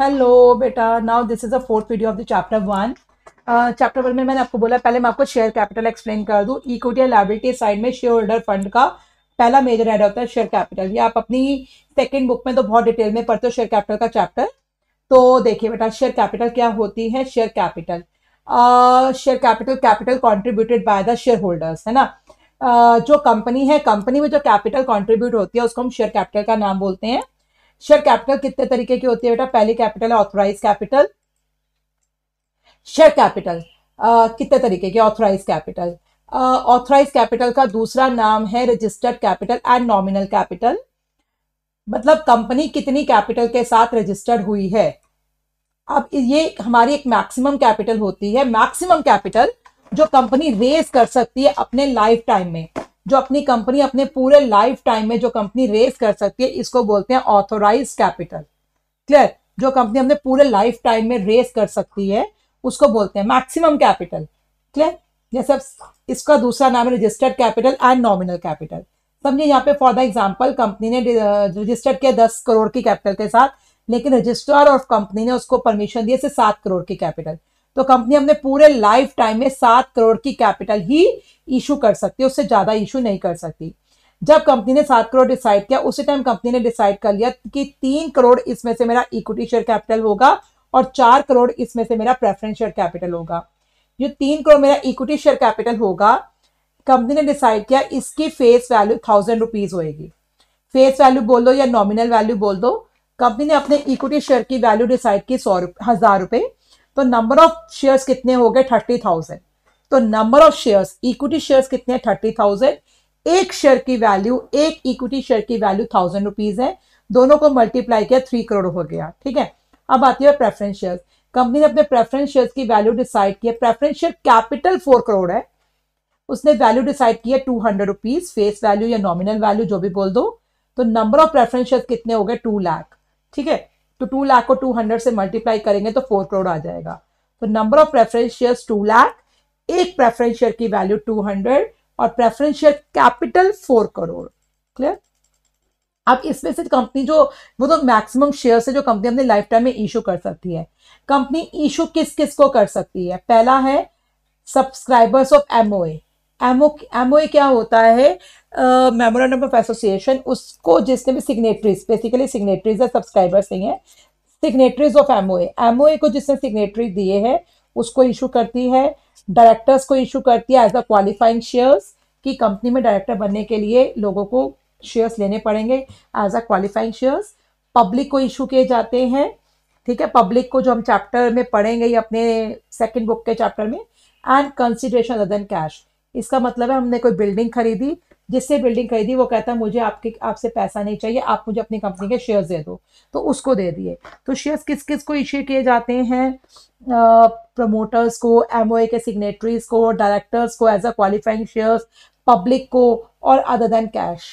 hello बेटा now this is the fourth video of the chapter one chapter one में मैंने आपको बोला पहले मैं आपको शेयर कैपिटल एक्सप्लेन कर दूँ इक्विटी एंड लाइबिलिटी साइड में शेयर होल्डर फंड का पहला मेजर हेड होता है शेयर कैपिटल ये आप अपनी सेकेंड बुक में तो बहुत डिटेल में पढ़ते हो शेयर कैपिटल का चैप्टर तो देखिए बेटा शेयर कैपिटल क्या होती है share capital share capital capital contributed by the share holders है ना uh, जो कंपनी है कंपनी में जो कैपिटल कॉन्ट्रीब्यूट होती है उसको हम शेयर कैपिटल का नाम बोलते हैं शेयर कैपिटल कितने तरीके की होती है बेटा पहली कैपिटल है ऑथोराइज कैपिटल शेयर कैपिटल कितने तरीके की ऑथोराइज कैपिटल ऑथराइज कैपिटल का दूसरा नाम है registered capital and nominal capital मतलब कंपनी कितनी कैपिटल के साथ रजिस्टर्ड हुई है अब ये हमारी एक मैक्सिमम कैपिटल होती है मैक्सिमम कैपिटल जो कंपनी रेज कर सकती है अपने लाइफ टाइम में जो अपनी कंपनी अपने पूरे लाइफ टाइम में जो कंपनी रेस कर सकती है इसको बोलते हैं ऑथोराइज कैपिटल क्लियर जो कंपनी अपने पूरे लाइफ टाइम में रेस कर सकती है उसको बोलते हैं मैक्सिमम कैपिटल क्लियर जैसे इसका दूसरा नाम है registered capital and nominal capital समझिए यहाँ पे फॉर द एग्जाम्पल कंपनी ने रजिस्टर्ड किया दस करोड़ की कैपिटल के साथ लेकिन रजिस्ट्रार ऑफ कंपनी ने उसको परमिशन दिया सिर्फ सात करोड़ की कैपिटल तो कंपनी अपने पूरे लाइफ टाइम में सात करोड़ की कैपिटल ही इशू कर सकती है उससे ज़्यादा इशू नहीं कर सकती जब कंपनी ने सात करोड़ डिसाइड किया उसी टाइम कंपनी ने डिसाइड कर लिया कि तीन करोड़ इसमें से मेरा इक्विटी शेयर कैपिटल होगा और चार करोड़ इसमें से मेरा प्रेफरेंस शेयर कैपिटल होगा जो तीन करोड़ मेरा इक्विटी शेयर कैपिटल होगा कंपनी ने डिसाइड किया इसकी फेस वैल्यू थाउजेंड रुपीज़ होगी फेस वैल्यू बोल दो या नॉमिनल वैल्यू बोल दो कंपनी ने अपने इक्विटी शेयर की वैल्यू डिसाइड की सौ हज़ार रुपये तो नंबर ऑफ शेयर्स कितने हो गए थर्टी थाउजेंड तो number of shares equity shares कितने थर्टी थाउजेंड एक शेयर की वैल्यू एक इक्विटी शेयर की वैल्यू थाउजेंड रुपीज है दोनों को मल्टीप्लाई किया थ्री करोड़ हो गया ठीक है अब आती है प्रेफरेंस शेयर्स कंपनी ने अपने प्रेफरेंस शेयर्स की वैल्यू डिसाइड किया preference share capital four crore है उसने वैल्यू डिसाइड किया two hundred rupees face value या नॉमिनल वैल्यू जो भी बोल दो तो नंबर ऑफ प्रेफरेंस शेयर कितने हो गए टू लाख ठीक है तो टू लाख को टू हंड्रेड से मल्टीप्लाई करेंगे तो फोर करोड़ आ जाएगा तो number of preference share two lakh एक प्रेफरेंस शेयर की वैल्यू टू हंड्रेड और preference share capital four crore clear अब इसमें से कंपनी जो वो तो मैक्सिमम शेयर है जो कंपनी अपने लाइफ टाइम में इशू कर सकती है कंपनी इशू किस किस को कर सकती है पहला है subscribers of MOA MO MO क्या होता है मेमोरेंडम ऑफ एसोसिएशन उसको जिसने भी सिग्नेटरीज बेसिकली सिग्नेटरीज या सब्सक्राइबर्स नहीं है सिग्नेटरीज ऑफ एमओ एमओ को जिसने सिग्नेटरी दिए हैं उसको इशू करती है डायरेक्टर्स को इशू करती है एज अ क्वालिफाइंग शेयर्स की कंपनी में डायरेक्टर बनने के लिए लोगों को शेयर्स लेने पड़ेंगे as a qualifying shares public को इशू किए जाते हैं ठीक है पब्लिक को जो हम चैप्टर में पढ़ेंगे अपने सेकंड बुक के चैप्टर में एंड कंसिडरेशन अदर कैश इसका मतलब है हमने कोई बिल्डिंग खरीदी जिससे बिल्डिंग खरीदी वो कहता है मुझे आपके आपसे पैसा नहीं चाहिए आप मुझे अपनी कंपनी के शेयर्स दे दो तो उसको दे दिए तो शेयर्स किस किस को इश्यू किए जाते हैं प्रमोटर्स को एम के सिग्नेटरीज को डायरेक्टर्स को as a qualifying shares public को और अदर देन कैश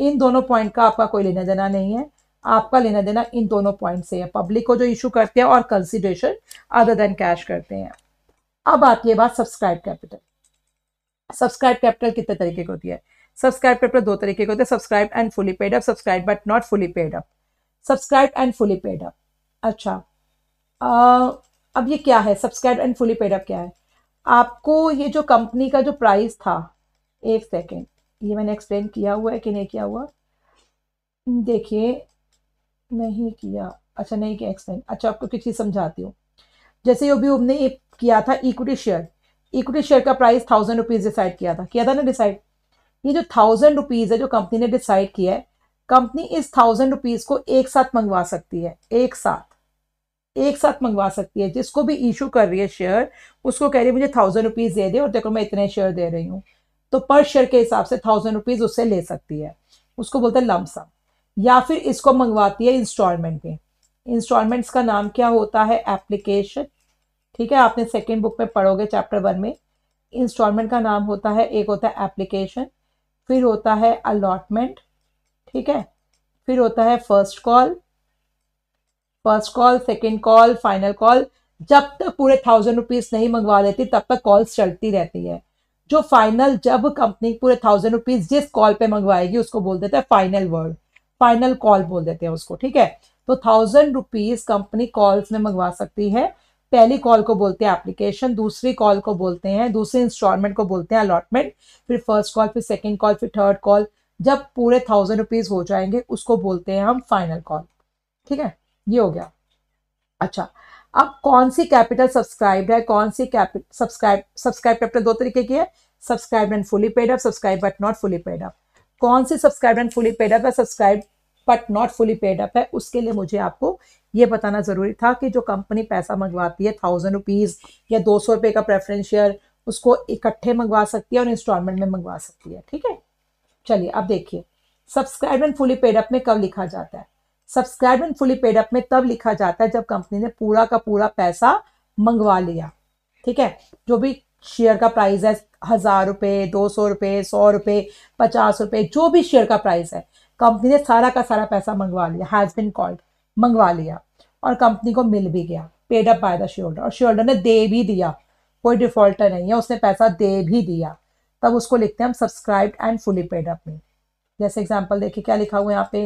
इन दोनों पॉइंट का आपका कोई लेना देना नहीं है आपका लेना देना इन दोनों पॉइंट से है पब्लिक को जो इशू करते हैं और कंसिडरेशन अदर देन कैश करते हैं अब आती है बात सब्सक्राइब कैपिटल सब्सक्राइब कैपिटल कितने तरीके की होती है सब्सक्राइब कैपिटल दो तरीके को होते हैं subscribe and fully paid up subscribe but not fully paid up subscribe and fully paid up अच्छा आ, अब ये क्या है subscribe and fully paid up क्या है आपको ये जो कंपनी का जो प्राइस था एक सेकेंड ये मैंने एक्सप्लेन किया हुआ है कि नहीं किया हुआ देखिए नहीं किया अच्छा नहीं किया एक्सप्लेन अच्छा आपको किसी चीज़ समझाती हूँ जैसे यो भी हमने किया था इक्विटी शेयर इक्विटी शेयर का प्राइस थाउजेंड रुपीज़ डिसाइड किया था किया था ना डिसाइड ये जो थाउजेंड रुपीज़ है जो कंपनी ने डिसाइड किया है कंपनी इस थाउजेंड रुपीज़ को एक साथ मंगवा सकती है एक साथ एक साथ मंगवा सकती है जिसको भी इशू कर रही है शेयर उसको कह रही है मुझे थाउजेंड रुपीज़ दे दे और देखो मैं इतने शेयर दे रही हूँ तो पर शेयर के हिसाब से थाउजेंड रुपीज़ उससे ले सकती है उसको बोलते हैं लमसम या फिर इसको मंगवाती है इंस्टॉलमेंट में इंस्टॉलमेंट्स का नाम क्या होता है एप्लीकेशन ठीक है आपने सेकेंड बुक में पढ़ोगे चैप्टर वन में इंस्टॉलमेंट का नाम होता है एक होता है एप्लीकेशन फिर होता है अलॉटमेंट ठीक है फिर होता है first call first call second call final call जब तक पूरे थाउजेंड रुपीज़ नहीं मंगवा लेती तब तक कॉल्स चलती रहती है जो फाइनल जब कंपनी पूरे थाउजेंड रुपीज़ जिस कॉल पे मंगवाएगी उसको बोल देते हैं फाइनल वर्ड फाइनल कॉल बोल देते हैं उसको ठीक है तो थाउजेंड रुपीज़ कंपनी कॉल्स में मंगवा सकती है पहली कॉल को बोलते हैं एप्लीकेशन दूसरी कॉल को बोलते हैं दूसरे इंस्टॉलमेंट को बोलते हैं अलॉटमेंट फिर फर्स्ट कॉल फिर सेकेंड कॉल फिर थर्ड कॉल जब पूरे थाउजेंड रुपीज हो जाएंगे उसको बोलते हैं हम फाइनल कॉल ठीक है ये हो गया अच्छा अब कौन सी कैपिटल सब्सक्राइब है कौन सी कैपिटल सब्सक्राइब सब्सक्राइब कैपिटल दो तरीके की है subscribe and fully paid up subscribe but not fully paid up कौन सी subscribe and fully paid up है subscribe but not fully paid up है उसके लिए मुझे आपको ये बताना ज़रूरी था कि जो कंपनी पैसा मंगवाती है थाउजेंड रुपीज़ या दो सौ रुपये का प्रेफरेंस शेयर उसको इकट्ठे मंगवा सकती है और इंस्टॉलमेंट में मंगवा सकती है ठीक है चलिए अब देखिए subscribe and fully paid up में कब लिखा जाता है subscribe and fully paid up में तब लिखा जाता है जब कंपनी ने पूरा का पूरा पैसा मंगवा लिया ठीक है जो भी शेयर का प्राइस है हज़ार रुपये दो सौ रुपये सौ रुपये पचास रुपये जो भी शेयर का प्राइस है कंपनी ने सारा का सारा पैसा मंगवा लिया हैज़ बिन कॉल्ड मंगवा लिया और कंपनी को मिल भी गया paid up by the shareholder और शोल्डर ने दे भी दिया कोई डिफॉल्टर नहीं है उसने पैसा दे भी दिया तब उसको लिखते हैं हम subscribe and fully paid up में जैसे एग्जाम्पल देखिए क्या लिखा हुआ यहाँ पे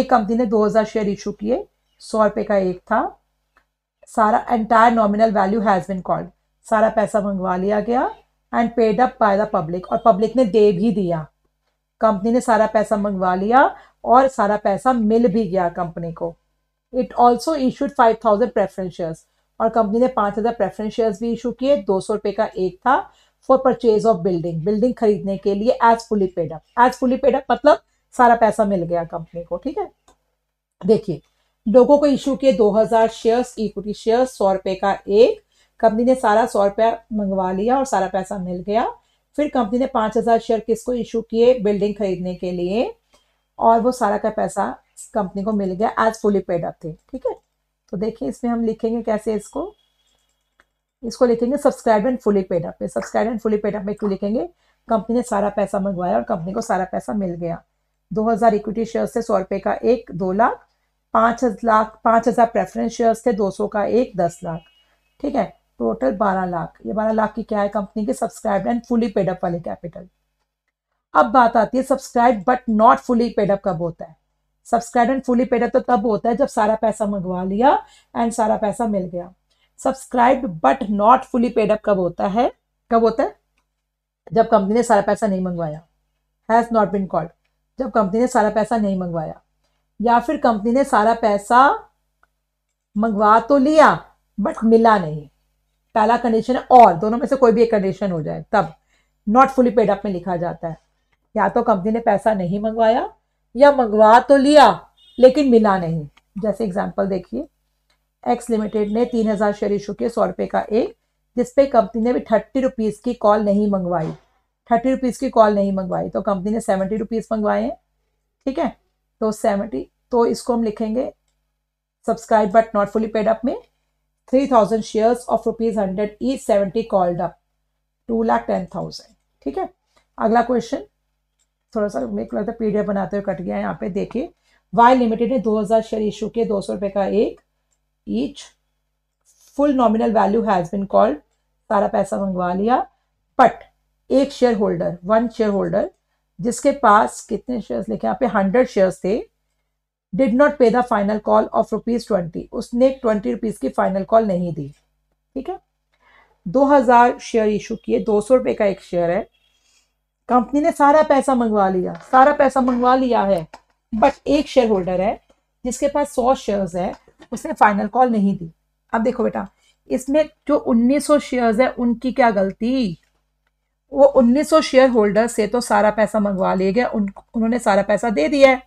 एक कंपनी ने 2000 शेयर इशू किए सौ रुपये का एक था सारा entire nominal value has been called सारा पैसा मंगवा लिया गया and paid up by the public और पब्लिक ने दे भी दिया कंपनी ने सारा पैसा मंगवा लिया और सारा पैसा मिल भी गया कंपनी को it also issued five thousand preference shares और कंपनी ने पाँच हज़ार प्रेफरेंस शेयर्स भी इशू किए दो सौ रुपये का एक था for purchase of building building खरीदने के लिए as fully paid up as fully paid up मतलब सारा पैसा मिल गया कंपनी को ठीक है देखिए लोगों को इशू किए दो हजार शेयर्स इक्विटी शेयर्स सौ रुपये का एक कंपनी ने सारा सौ रुपया मंगवा लिया और सारा पैसा मिल गया फिर कंपनी ने पाँच हज़ार शेयर किसको इशू किए बिल्डिंग खरीदने के लिए और वो सारा का पैसा कंपनी को मिल गया एज फुली पेड अप थे ठीक है तो देखिए इसमें हम लिखेंगे कैसे इसको इसको लिखेंगे subscribe and fully paid up में subscribe and fully paid up में क्यों लिखेंगे कंपनी ने सारा पैसा मंगवाया और कंपनी को सारा पैसा मिल गया दो हज़ार इक्विटी शेयर्स थे सौ रुपये का एक दो लाख पाँच लाख पाँच हज़ार प्रेफरेंस शेयर्स थे दो सौ का एक दस लाख ठीक है टोटल बारह लाख ये बारह लाख की क्या है कंपनी के सब्सक्राइब एंड फुली पेडअप वाले कैपिटल अब बात आती है subscribe but not fully paid up कब होता है सब्सक्राइब एंड फुली पेडअप तो तब होता है जब सारा पैसा मंगवा लिया एंड सारा पैसा मिल गया subscribe but not fully paid up कब होता है कब होता है जब कंपनी ने सारा पैसा नहीं मंगवाया हैज़ नॉट बिन कॉल्ड जब कंपनी ने सारा पैसा नहीं मंगवाया या फिर कंपनी ने सारा पैसा मंगवा तो लिया बट मिला नहीं पहला कंडीशन है और दोनों में से कोई भी एक कंडीशन हो जाए तब नॉट फुली पेड अप में लिखा जाता है या तो कंपनी ने पैसा नहीं मंगवाया या मंगवा तो लिया लेकिन मिला नहीं जैसे एग्जाम्पल देखिए एक्स लिमिटेड ने तीन हज़ार शेयर इशू किए सौ रुपये का एक जिसपे कंपनी ने भी थर्टी रुपीज़ की कॉल नहीं मंगवाई थर्टी रुपीज़ की कॉल नहीं मंगवाई तो कंपनी ने सेवेंटी रुपीज़ मंगवाए हैं ठीक है तो सेवेंटी तो इसको हम लिखेंगे subscribe but not fully paid up में 3000 shares of rupees hundred each seventy called up to lakh ten thousand ठीक है अगला क्वेश्चन थोड़ा सा मेरे को लगता है पीडीएफ बनाते हुए कट गया यहाँ पे देखिए वाई लिमिटेड ने 2000 शेयर इशू किए दो सौ रुपए का एक each full nominal value has been called सारा पैसा मंगवा लिया बट एक share holder one share holder जिसके पास कितने शेयर्स लिखे यहाँ पे हंड्रेड शेयर्स थे did not pay the final call of rupees twenty उसने ट्वेंटी रुपीज की फाइनल कॉल नहीं दी ठीक है दो हजार शेयर इशू किए दो सौ रुपए का एक शेयर है कंपनी ने सारा पैसा मंगवा लिया सारा पैसा मंगवा लिया है बट एक शेयर होल्डर है जिसके पास सौ शेयर्स है उसने फाइनल कॉल नहीं दी अब देखो बेटा इसमें जो 1900 शेयर्स है उनकी क्या गलती वो 1900 शेयर होल्डर से तो सारा पैसा मंगवा लिए गए उन, उन्होंने सारा पैसा दे दिया है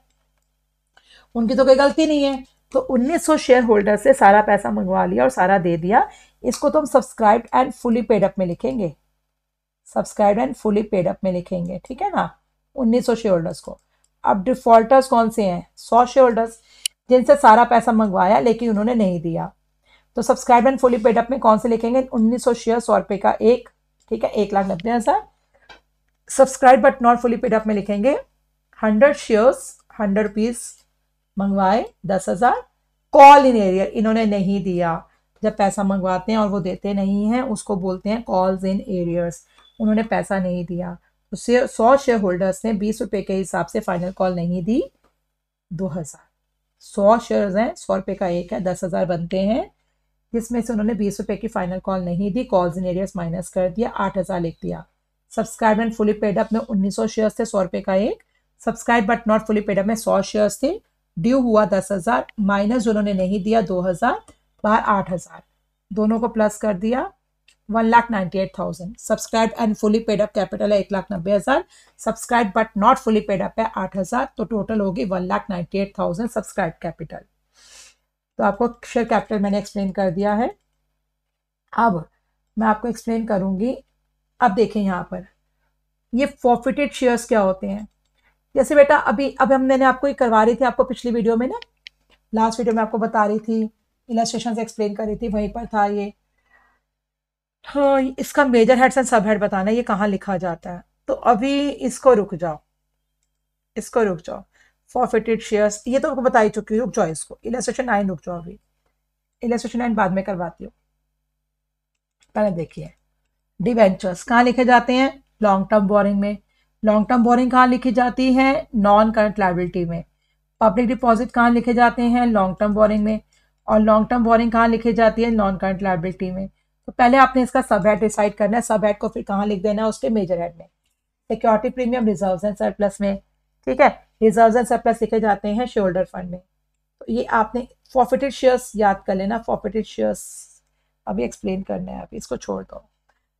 उनकी तो कोई गलती नहीं है तो 1900 शेयर होल्डर से सारा पैसा मंगवा लिया और सारा दे दिया इसको तो हम सब्सक्राइब एंड फुली पेडअप में लिखेंगे सब्सक्राइब एंड फुली पेडअप में लिखेंगे ठीक है ना 1900 शेयर होल्डर्स को अब डिफॉल्टर्स कौन से हैं 100 शेयर होल्डर्स जिनसे सारा पैसा मंगवाया लेकिन उन्होंने नहीं दिया तो सब्सक्राइब एंड फुली पेडअप में कौन से लिखेंगे उन्नीस शेयर सौ रुपये का एक ठीक है एक लाख नब्बे हज़ार subscribe but not fully paid up में लिखेंगे हंड्रेड शेयर्स हंड्रेड रुपीज़ मंगवाए दस हजार कॉल इन एरियर इन्होंने नहीं दिया जब पैसा मंगवाते हैं और वो देते नहीं हैं उसको बोलते हैं कॉल्स इन एरियर्स उन्होंने पैसा नहीं दिया तो सौ शेयर होल्डर्स ने बीस रुपये के हिसाब से फाइनल कॉल नहीं दी दो हज़ार सौ शेयर्स हैं सौ रुपये का एक है दस हज़ार बनते हैं जिसमें से उन्होंने बीस रुपये की फाइनल कॉल नहीं दी कॉल्स इन एरियर्स माइनस कर दिया आठ हज़ार लिख दिया सब्सक्राइब एंड फुली पेडअप में उन्नीस सौ शेयर्स थे सौ रुपये का एक subscribe but not fully paid up में सौ शेयर्स थे ड्यू हुआ दस हज़ार माइनस उन्होंने नहीं दिया दो हज़ार बाहर आठ हज़ार दोनों को प्लस कर दिया one lakh ninety eight thousand subscribe and fully paid up capital है एक लाख नब्बे हज़ार subscribe but not fully paid up है आठ हज़ार तो टोटल होगी one lakh ninety eight thousand subscribe capital तो आपको शेयर कैपिटल मैंने एक्सप्लेन कर दिया है अब मैं आपको एक्सप्लेन करूंगी अब देखें यहाँ पर ये फॉफिटेड शेयर्स क्या होते हैं जैसे बेटा अभी अभी हम मैंने आपको ये करवा रही थी आपको पिछली वीडियो में ना लास्ट वीडियो में आपको बता रही थी इलास्ट्रेशन एक्सप्लेन कर रही थी वहीं पर था ये हाँ इसका major heads and sub head बताना ये कहाँ लिखा जाता है तो अभी इसको रुक जाओ इसको रुक जाओ फॉरफिटेड शेयर्स ये तो आपको बता ही चुकी हूँ रुक जाओ इसको इलास्ट्रेशन नाइन रुक जाओ अभी इलास्ट्रेशन नाइन बाद में करवाती हूँ पहले देखिए डिवेंचर्स कहाँ लिखे जाते हैं लॉन्ग टर्म बोरिंग में लॉन्ग टर्म बोरिंग कहाँ लिखी जाती है नॉन करंट लाइबिलिटी में पब्लिक डिपॉजिट कहाँ लिखे जाते हैं लॉन्ग टर्म बोरिंग में और लॉन्ग टर्म बोरिंग कहाँ लिखी जाती है नॉन करंट लाइबिलिटी में तो पहले आपने इसका सब हेड डिसाइड करना है सब हेड को फिर कहाँ लिख देना है उसके मेजर हेड में security premium reserve and surplus में ठीक है रिजर्व एंड सरप्लस लिखे जाते हैं शोल्डर फंड में तो ये आपने फॉफिटेड शेयर्स याद कर लेना फॉफिटेड शेयर्स अभी एक्सप्लेन करना है आप इसको छोड़ दो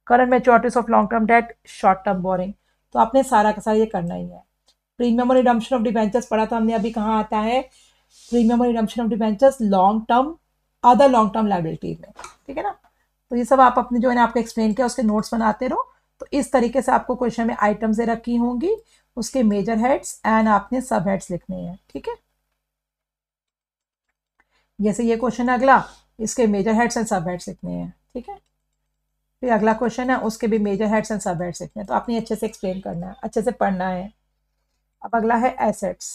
current maturities of long term debt short term borrowing तो आपने सारा का सारा ये करना ही है प्रीमियम और रिडम्पशन ऑफ डिवेंचर्स पढ़ा था तो हमने अभी कहाँ आता है प्रीमियम और redemption of debentures long term other long term liabilities में ठीक है ना तो ये सब आप अपने जो है ना आपको एक्सप्लेन किया उसके नोट्स बनाते रहो तो इस तरीके से आपको क्वेश्चन में आइटम्स रखी होंगी उसके मेजर हेड्स एंड आपने सब हेड्स लिखने हैं ठीक है जैसे ये क्वेश्चन अगला इसके major heads and sub heads लिखने हैं ठीक है फिर अगला क्वेश्चन है उसके भी major heads and sub heads हैं तो आपने अच्छे से एक्सप्लेन करना है अच्छे से पढ़ना है अब अगला है एसेट्स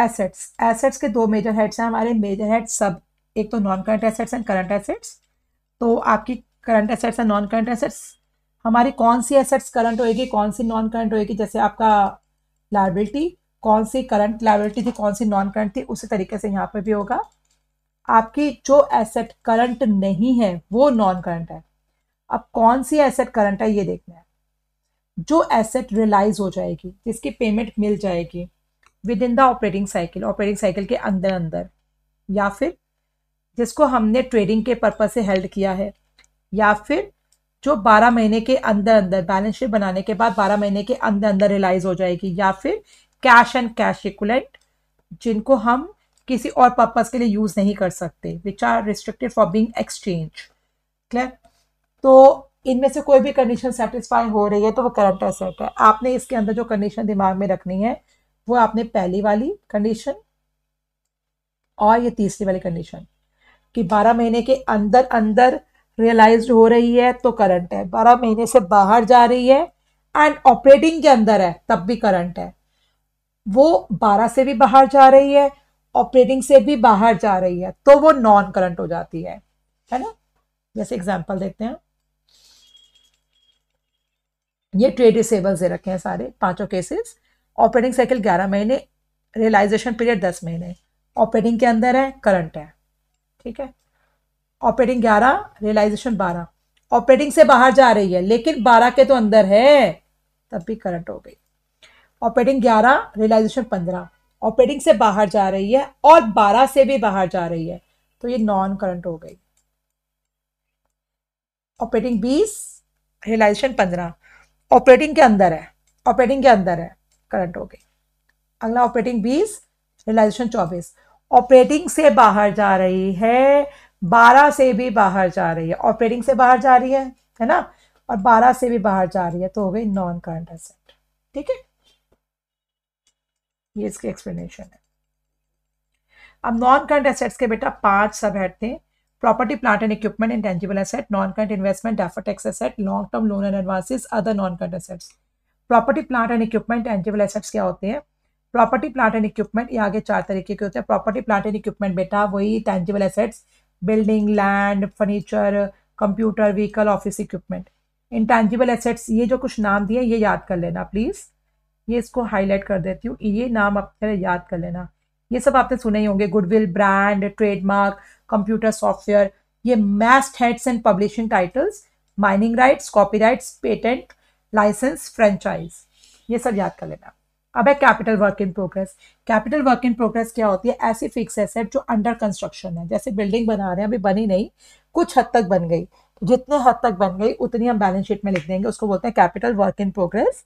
एसेट्स एसेट्स के दो मेजर हेड्स हैं हमारे मेजर हेड सब एक तो non current assets and current assets तो आपकी current assets and non current assets हमारी कौन सी एसेट्स करंट होएगी कौन सी नॉन करंट होएगी जैसे आपका लाइबिलिटी कौन सी करंट लाइबिलिटी थी कौन सी नॉन करंट थी उसी तरीके से यहाँ पर भी होगा आपकी जो एसेट करंट नहीं है वो नॉन करंट है अब कौन सी एसेट करंट है ये देखना है जो एसेट रिलाइज हो जाएगी जिसकी पेमेंट मिल जाएगी within the operating cycle operating cycle के अंदर अंदर या फिर जिसको हमने ट्रेडिंग के पर्पज से हेल्ड किया है या फिर जो 12 महीने के अंदर अंदर बैलेंस शीट बनाने के बाद 12 महीने के अंदर अंदर रिलाइज हो जाएगी या फिर कैश एंड कैश इक्वलेंट जिनको हम किसी और पर्पज़ के लिए यूज़ नहीं कर सकते which are restricted for being exchange clear तो इनमें से कोई भी कंडीशन सेटिस्फाई हो रही है तो वो करंट एसेट है आपने इसके अंदर जो कंडीशन दिमाग में रखनी है वो आपने पहली वाली कंडीशन और ये तीसरी वाली कंडीशन कि 12 महीने के अंदर अंदर रियलाइज हो रही है तो करंट है 12 महीने से बाहर जा रही है एंड ऑपरेटिंग के अंदर है तब भी करंट है वो 12 से भी बाहर जा रही है ऑपरेटिंग से भी बाहर जा रही है तो वो नॉन करंट हो जाती है है ना जैसे एग्जाम्पल देखते हैं ये ट्रेड रिसेबल्स दे रखे हैं सारे पांचों केसेस ऑपरेटिंग साइकिल 11 महीने रियलाइजेशन पीरियड 10 महीने ऑपरेटिंग के अंदर है करंट है ठीक है ऑपरेटिंग 11 रियलाइजेशन 12 ऑपरेटिंग से बाहर जा रही है लेकिन 12 के तो अंदर है तब भी करंट हो गई ऑपरेटिंग 11 रियलाइजेशन पंद्रह ऑपरेटिंग से बाहर जा रही है और 12 से भी बाहर जा रही है तो ये नॉन करंट हो गई ऑपरेटिंग 20 रियलाइजेशन 15 ऑपरेटिंग के अंदर है ऑपरेटिंग के अंदर है करंट हो गई अगला ऑपरेटिंग 20 रियलाइजेशन 24 ऑपरेटिंग से बाहर जा रही है 12 से भी बाहर जा रही है ऑपरेटिंग से बाहर जा रही है है ना और 12 से भी बाहर जा रही है तो हो गई नॉन करंट एसेट ठीक है ये इसकी एक्सप्लेनेशन है अब नॉन करंट एसेट्स के बेटा पांच सब हेड थे property plant and equipment intangible asset non current investment defer tax asset long term loan and advances other non current assets property plant and equipment tangible assets क्या होते हैं property plant and equipment ये आगे चार तरीके के होते हैं प्रॉपर्टी प्लांट एंड इक्विपमेंट बेटा वही tangible assets building land furniture computer vehicle office equipment intangible assets ये जो कुछ नाम दिए ये याद कर लेना प्लीज़ ये इसको हाईलाइट कर देती हूँ ये नाम आप पहले याद कर लेना ये सब आपने सुने ही होंगे goodwill brand trademark computer software ये mast heads and publishing titles mining rights copyrights patent license franchise ये सब याद कर लेना अब है capital work in progress capital work in progress क्या होती है ऐसी फिक्स एसेट जो अंडर कंस्ट्रक्शन है जैसे बिल्डिंग बना रहे हैं अभी बनी नहीं कुछ हद तक बन गई जितने हद तक बन गई उतनी हम बैलेंस शीट में लिख देंगे उसको बोलते हैं कैपिटल वर्क इन प्रोग्रेस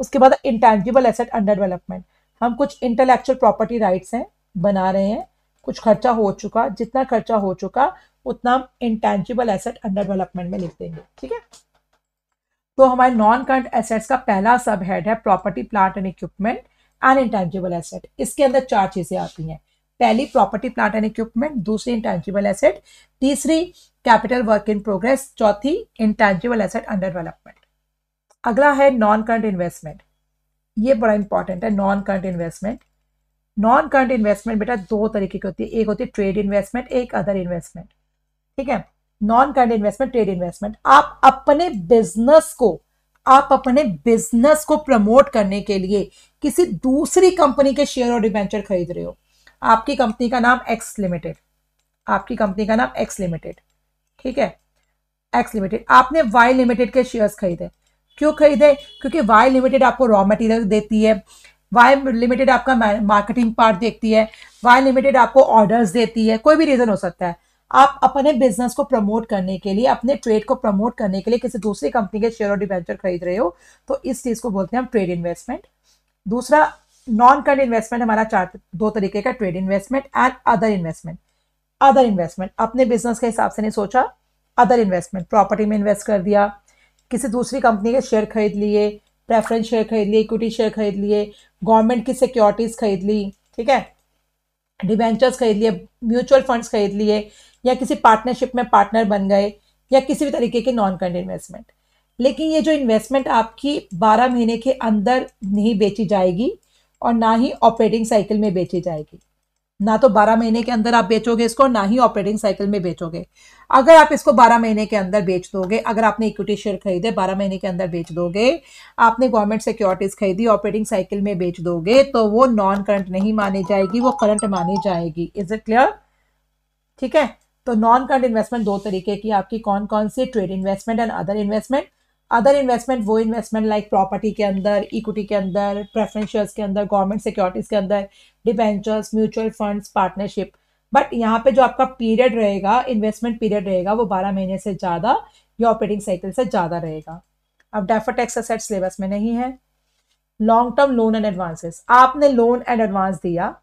उसके बाद इंटेंजिबल एसेट अंडर डेवलपमेंट हम कुछ इंटेलेक्चुअल प्रॉपर्टी राइट्स हैं बना रहे हैं कुछ खर्चा हो चुका जितना खर्चा हो चुका उतना हम इंटेंजिबल एसेट अंडर डेवलपमेंट में लिख देंगे ठीक है तो हमारे नॉन करंट एसेट्स का पहला सब हेड है property plant and equipment and intangible asset इसके अंदर चार चीज़ें आती हैं पहली प्रॉपर्टी प्लांट एंड इक्विपमेंट दूसरी इंटेंजिबल एसेट तीसरी कैपिटल वर्क इन प्रोग्रेस चौथी इंटेंजिबल एसेट अंडर डेवलपमेंट अगला है नॉन करंट इन्वेस्टमेंट ये बड़ा इंपॉर्टेंट है non current investment non current investment बेटा दो तरीके की होती है एक होती है ट्रेड इन्वेस्टमेंट एक अदर इन्वेस्टमेंट ठीक है non current investment trade investment आप अपने बिजनेस को आप अपने बिजनेस को प्रमोट करने के लिए किसी दूसरी कंपनी के शेयर और डिवेंचर खरीद रहे हो आपकी कंपनी का नाम एक्स लिमिटेड आपकी कंपनी का नाम एक्स लिमिटेड ठीक है एक्स लिमिटेड आपने वाई लिमिटेड के शेयर्स खरीदे क्यों खरीदे क्योंकि वाई लिमिटेड आपको रॉ मटेरियल देती है वाई लिमिटेड आपका मार्केटिंग पार्ट देखती है वाई लिमिटेड आपको ऑर्डर्स देती है कोई भी रीज़न हो सकता है आप अपने बिजनेस को प्रमोट करने के लिए अपने ट्रेड को प्रमोट करने के लिए किसी दूसरी कंपनी के शेयर और डिवेंचर खरीद रहे हो तो इस चीज़ को बोलते हैं हम ट्रेड इन्वेस्टमेंट दूसरा नॉन करंट इन्वेस्टमेंट हमारा चार दो तरीके का trade investment and other investment other investment अपने बिजनेस के हिसाब से नहीं सोचा अदर इन्वेस्टमेंट प्रॉपर्टी में इन्वेस्ट कर दिया किसी दूसरी कंपनी के शेयर खरीद लिए प्रेफरेंस शेयर खरीद लिए इक्विटी शेयर खरीद लिए गवर्नमेंट की सिक्योरिटीज़ खरीद ली ठीक है डिवेंचर्स खरीद लिए म्यूचुअल फंड्स खरीद लिए या किसी पार्टनरशिप में पार्टनर बन गए या किसी भी तरीके के नॉन करंट इन्वेस्टमेंट लेकिन ये जो इन्वेस्टमेंट आपकी 12 महीने के अंदर नहीं बेची जाएगी और ना ही ऑपरेटिंग साइकिल में बेची जाएगी ना तो 12 महीने के अंदर आप बेचोगे इसको ना ही ऑपरेटिंग साइकिल में बेचोगे अगर आप इसको 12 महीने के अंदर बेच दोगे अगर आपने इक्विटी शेयर खरीदे 12 महीने के अंदर बेच दोगे आपने गवर्नमेंट सिक्योरिटीज खरीदी ऑपरेटिंग साइकिल में बेच दोगे तो वो नॉन करंट नहीं मानी जाएगी वो करंट मानी जाएगी इज इट क्लियर ठीक है तो नॉन करंट इन्वेस्टमेंट दो तरीके की आपकी कौन कौन सी trade investment and other investment other investment वो इन्वेस्टमेंट लाइक प्रॉपर्टी के अंदर इक्विटी के अंदर प्रेफरेंस के अंदर गवर्नमेंट सिक्योरिटीज़ के अंदर debentures mutual funds partnership but यहाँ पे जो आपका पीरियड रहेगा इन्वेस्टमेंट पीरियड रहेगा वो बारह महीने से ज़्यादा या ऑपरेटिंग साइकिल से ज़्यादा रहेगा अब डेफर टैक्स असेट सिलेबस में नहीं है long term loan and advances आपने लोन एंड एडवांस दिया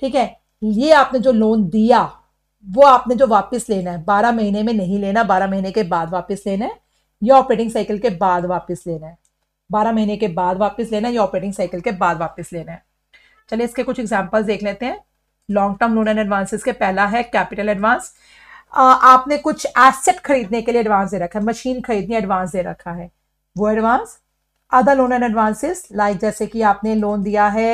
ठीक है ये आपने जो लोन दिया वो आपने जो वापस लेना है बारह महीने में नहीं लेना बारह महीने के बाद वापस लेना है ये ऑपरेटिंग साइकिल के बाद वापस लेना है बारह महीने के बाद वापस लेना है या ऑपरेटिंग साइकिल के बाद वापस लेना है चलिए इसके कुछ एग्जाम्पल्स देख लेते हैं long term loan and advances के पहला है कैपिटल एडवांस आपने कुछ एसेट खरीदने के लिए एडवांस दे रखा है मशीन खरीदनी एडवांस दे रखा है वो advance other loan and advances like जैसे कि आपने लोन दिया है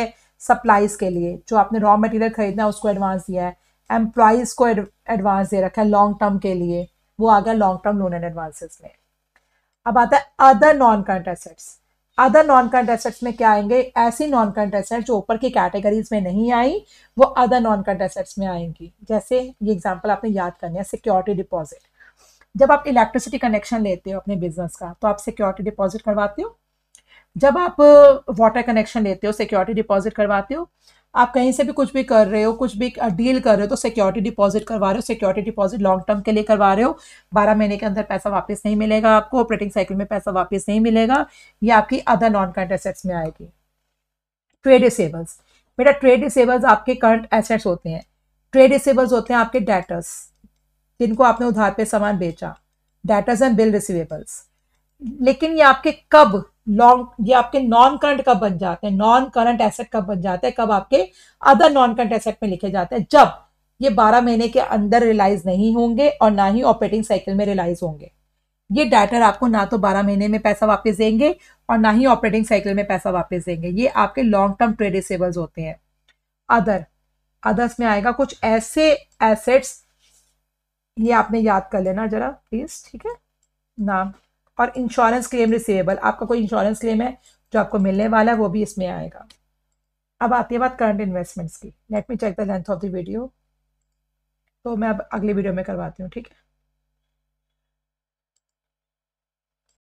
सप्लाईज के लिए जो आपने रॉ मटेरियल खरीदना है उसको एडवांस दिया है एम्प्लॉयज़ को एडवांस दे रखा है लॉन्ग टर्म के लिए वो आ गया long term loan and advances में अब आता है other non current assets other non current assets में क्या आएंगे ऐसी नॉन करंट एसेट्स जो ऊपर की कैटेगरीज में नहीं आई वो अदर नॉन करंट एसेट्स में आएंगी जैसे ये एग्जाम्पल आपने याद करनी है सिक्योरिटी डिपॉजिट जब आप इलेक्ट्रिसिटी कनेक्शन लेते हो अपने बिजनेस का तो आप सिक्योरिटी डिपॉजिट करवाते हो जब आप वाटर uh, कनेक्शन लेते हो सिक्योरिटी डिपॉजिट करवाते हो आप कहीं से भी कुछ भी कर रहे हो कुछ भी डील कर रहे हो तो सिक्योरिटी डिपॉजिट करवा रहे हो सिक्योरिटी डिपॉजिट लॉन्ग टर्म के लिए करवा रहे हो बारह महीने के अंदर पैसा वापस नहीं मिलेगा आपको ऑपरेटिंग साइकिल में पैसा वापस नहीं मिलेगा ये आपकी अदर नॉन करंट एसेट्स में आएगी ट्रेड रिसेबल्स बेटा ट्रेड रिसेबल्स आपके करंट एसेट्स होते हैं ट्रेड रिसेबल्स होते हैं आपके डेटर्स जिनको आपने उधार पे सामान बेचा डेटर्स एंड बिल रिसिवेबल्स लेकिन ये आपके कब लॉन्ग ये आपके नॉन करंट कब बन जाते हैं नॉन करंट एसेट कब बन जाते हैं कब आपके अदर नॉन करंट एसेट में लिखे जाते हैं जब ये बारह महीने के अंदर रिलाइज नहीं होंगे और ना ही ऑपरेटिंग साइकिल में रिलाइज होंगे ये डाटर आपको ना तो बारह महीने में पैसा वापस देंगे और ना ही ऑपरेटिंग साइकिल में पैसा वापस देंगे ये आपके लॉन्ग टर्म ट्रेड रिसेबल्स होते हैं अदर अदर्स में आएगा कुछ ऐसे एसेट्स ये आपने याद कर लेना जरा प्लीज ठीक है नाम और इंश्योरेंस क्लेम रिसीवेबल आपका कोई इंश्योरेंस क्लेम है जो आपको मिलने वाला है वो भी इसमें आएगा अब आती है बात करंट इन्वेस्टमेंट्स की let me check the length of the video तो मैं अब अगले वीडियो में करवाती हूँ ठीक है